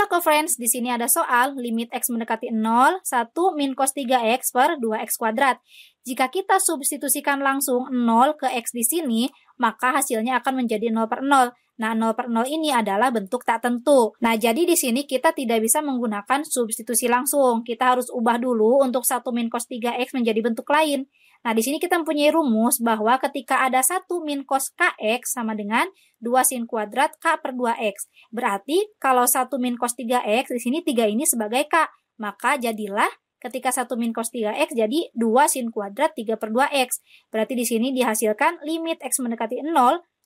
Halo co-friends, di sini ada soal limit x mendekati 0, 1 min cos 3x per 2x kuadrat. Jika kita substitusikan langsung 0 ke x di sini, maka hasilnya akan menjadi 0 per 0. Nah, 0 per 0 ini adalah bentuk tak tentu. Nah, jadi di sini kita tidak bisa menggunakan substitusi langsung. Kita harus ubah dulu untuk 1 min cos 3x menjadi bentuk lain. Nah, di sini kita mempunyai rumus bahwa ketika ada 1 min cos kx sama dengan 2 sin kuadrat k per 2x. Berarti kalau 1 min cos 3x, di sini 3 ini sebagai k. Maka jadilah ketika 1 min cos 3x jadi 2 sin kuadrat 3 per 2x. Berarti di sini dihasilkan limit x mendekati 0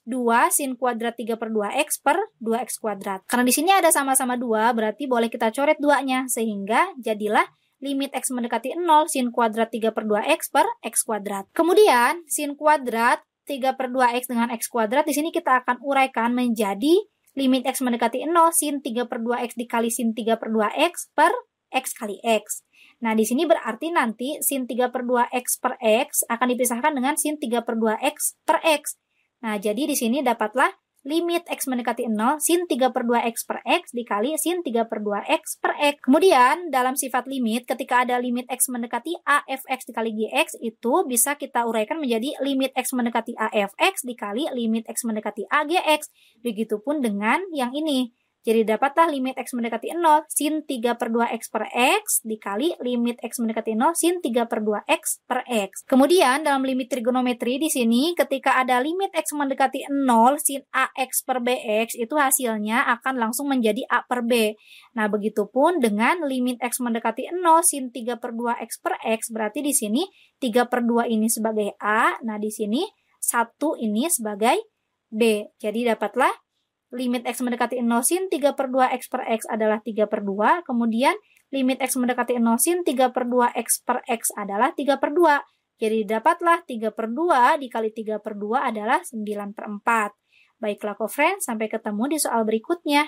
2 sin kuadrat 3 per 2x per 2x kuadrat. Karena di sini ada sama-sama 2, berarti boleh kita coret 2-nya. sehingga jadilah limit x mendekati 0 sin kuadrat 3 per 2x per x kuadrat. Kemudian, sin kuadrat 3 per 2x dengan x kuadrat, di sini kita akan uraikan menjadi limit x mendekati 0 sin 3 per 2x dikali sin 3 per 2x per x kali x. Nah, di sini berarti nanti sin 3 per 2x per x akan dipisahkan dengan sin 3 per 2x per x. Nah, jadi di sini dapatlah limit x mendekati 0 sin 3 per 2x per x dikali sin 3 per 2x per x. Kemudian dalam sifat limit ketika ada limit x mendekati a f x dikali g x itu bisa kita uraikan menjadi limit x mendekati a f x dikali limit x mendekati a g x Begitupun dengan yang ini. Jadi dapatlah limit X mendekati 0 sin 3 per 2X per X dikali limit X mendekati 0 sin 3 per 2X per X. Kemudian dalam limit trigonometri di sini ketika ada limit X mendekati 0 sin a x per b x itu hasilnya akan langsung menjadi A per B. Nah begitupun dengan limit X mendekati 0 sin 3 per 2X per X berarti di sini 3 per 2 ini sebagai A. Nah di sini 1 ini sebagai B. Jadi dapatlah limit X mendekati 0 sin 3 per 2 X per X adalah 3 per 2. Kemudian limit X mendekati 0 sin 3 per 2 X per X adalah 3 per 2. Jadi dapatlah 3 per 2 dikali 3 per 2 adalah 9 per 4. Baiklah, co-friend, sampai ketemu di soal berikutnya.